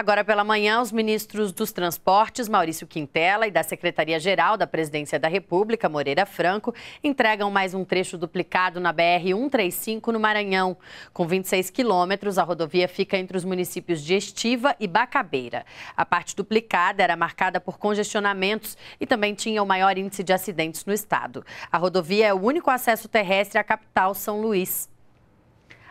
Agora pela manhã, os ministros dos Transportes, Maurício Quintela, e da Secretaria-Geral da Presidência da República, Moreira Franco, entregam mais um trecho duplicado na BR-135 no Maranhão. Com 26 quilômetros, a rodovia fica entre os municípios de Estiva e Bacabeira. A parte duplicada era marcada por congestionamentos e também tinha o maior índice de acidentes no estado. A rodovia é o único acesso terrestre à capital São Luís.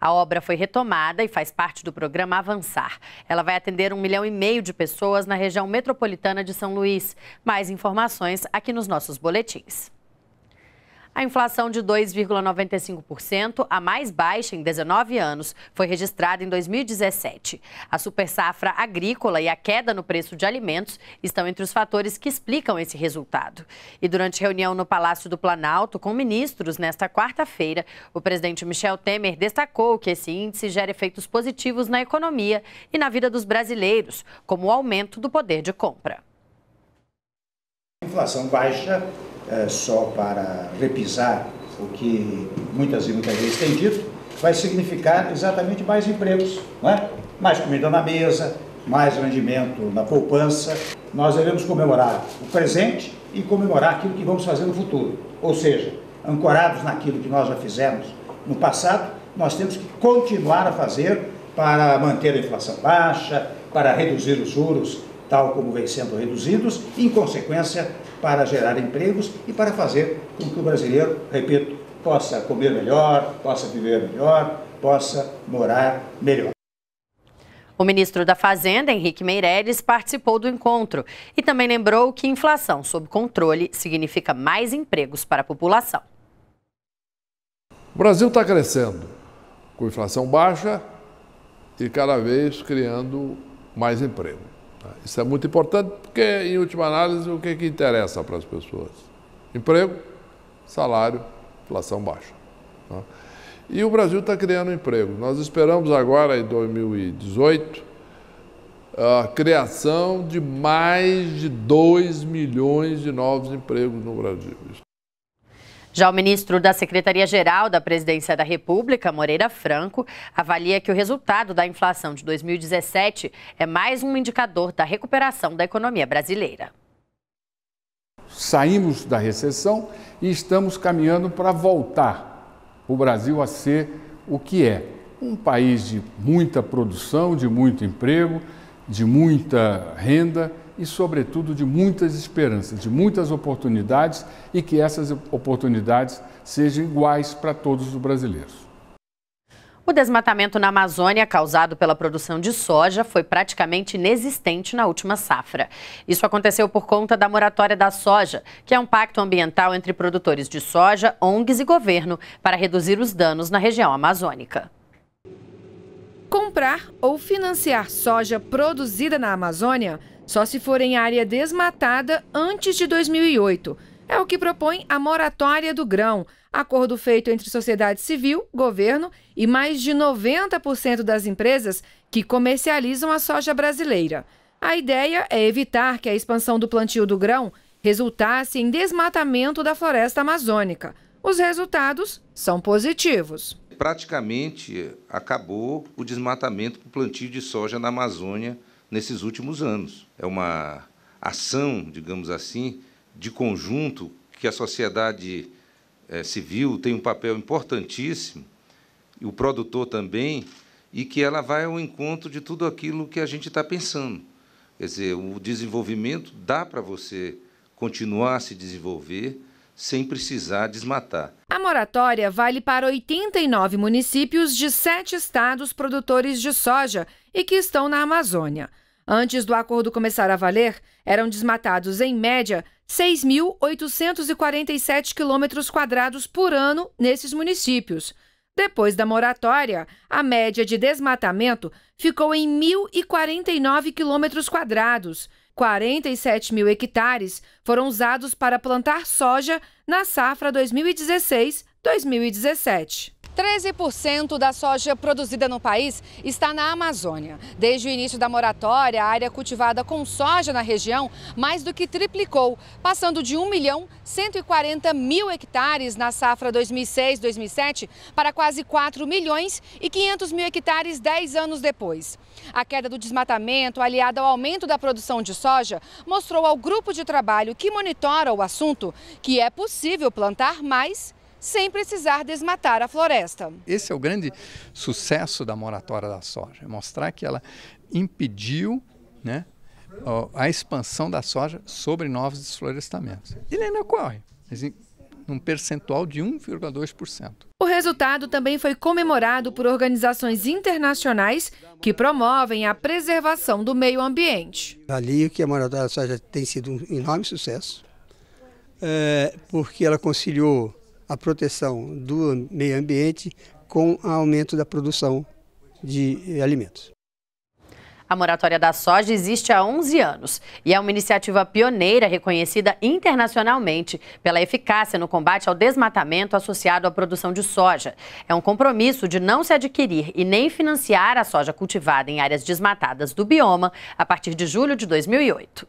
A obra foi retomada e faz parte do programa Avançar. Ela vai atender um milhão e meio de pessoas na região metropolitana de São Luís. Mais informações aqui nos nossos boletins. A inflação de 2,95%, a mais baixa em 19 anos, foi registrada em 2017. A super safra agrícola e a queda no preço de alimentos estão entre os fatores que explicam esse resultado. E durante reunião no Palácio do Planalto com ministros nesta quarta-feira, o presidente Michel Temer destacou que esse índice gera efeitos positivos na economia e na vida dos brasileiros, como o aumento do poder de compra. Inflação baixa é, só para repisar o que muitas e muitas vezes tem dito, vai significar exatamente mais empregos, não é? mais comida na mesa, mais rendimento na poupança. Nós devemos comemorar o presente e comemorar aquilo que vamos fazer no futuro. Ou seja, ancorados naquilo que nós já fizemos no passado, nós temos que continuar a fazer para manter a inflação baixa, para reduzir os juros, tal como vem sendo reduzidos, e, em consequência, para gerar empregos e para fazer com que o brasileiro, repito, possa comer melhor, possa viver melhor, possa morar melhor. O ministro da Fazenda, Henrique Meirelles, participou do encontro e também lembrou que inflação sob controle significa mais empregos para a população. O Brasil está crescendo, com inflação baixa e cada vez criando mais emprego. Isso é muito importante porque, em última análise, o que, é que interessa para as pessoas? Emprego, salário, inflação baixa. Tá? E o Brasil está criando emprego. Nós esperamos agora, em 2018, a criação de mais de 2 milhões de novos empregos no Brasil. Já o ministro da Secretaria-Geral da Presidência da República, Moreira Franco, avalia que o resultado da inflação de 2017 é mais um indicador da recuperação da economia brasileira. Saímos da recessão e estamos caminhando para voltar o Brasil a ser o que é: um país de muita produção, de muito emprego, de muita renda e, sobretudo, de muitas esperanças, de muitas oportunidades e que essas oportunidades sejam iguais para todos os brasileiros. O desmatamento na Amazônia, causado pela produção de soja, foi praticamente inexistente na última safra. Isso aconteceu por conta da moratória da soja, que é um pacto ambiental entre produtores de soja, ONGs e governo para reduzir os danos na região amazônica. Comprar ou financiar soja produzida na Amazônia só se for em área desmatada antes de 2008. É o que propõe a moratória do grão, acordo feito entre sociedade civil, governo e mais de 90% das empresas que comercializam a soja brasileira. A ideia é evitar que a expansão do plantio do grão resultasse em desmatamento da floresta amazônica. Os resultados são positivos. Praticamente acabou o desmatamento para o plantio de soja na Amazônia nesses últimos anos. É uma ação, digamos assim, de conjunto que a sociedade eh, civil tem um papel importantíssimo, e o produtor também, e que ela vai ao encontro de tudo aquilo que a gente está pensando. Quer dizer, o desenvolvimento dá para você continuar a se desenvolver, sem precisar desmatar. A moratória vale para 89 municípios de sete estados produtores de soja e que estão na Amazônia. Antes do acordo começar a valer, eram desmatados, em média, 6.847 quilômetros quadrados por ano nesses municípios. Depois da moratória, a média de desmatamento ficou em 1.049 quilômetros quadrados 47 mil hectares foram usados para plantar soja na safra 2016-2017. 13% da soja produzida no país está na Amazônia. Desde o início da moratória, a área cultivada com soja na região mais do que triplicou, passando de 1 milhão 140 mil hectares na safra 2006-2007 para quase 4 milhões e 500 mil hectares 10 anos depois. A queda do desmatamento, aliada ao aumento da produção de soja, mostrou ao grupo de trabalho que monitora o assunto que é possível plantar mais sem precisar desmatar a floresta. Esse é o grande sucesso da moratória da soja, é mostrar que ela impediu né, a expansão da soja sobre novos desflorestamentos. Ele ainda ocorre, num percentual de 1,2%. O resultado também foi comemorado por organizações internacionais que promovem a preservação do meio ambiente. Ali que a moratória da soja tem sido um enorme sucesso, é, porque ela conciliou a proteção do meio ambiente com o aumento da produção de alimentos. A moratória da soja existe há 11 anos e é uma iniciativa pioneira reconhecida internacionalmente pela eficácia no combate ao desmatamento associado à produção de soja. É um compromisso de não se adquirir e nem financiar a soja cultivada em áreas desmatadas do bioma a partir de julho de 2008.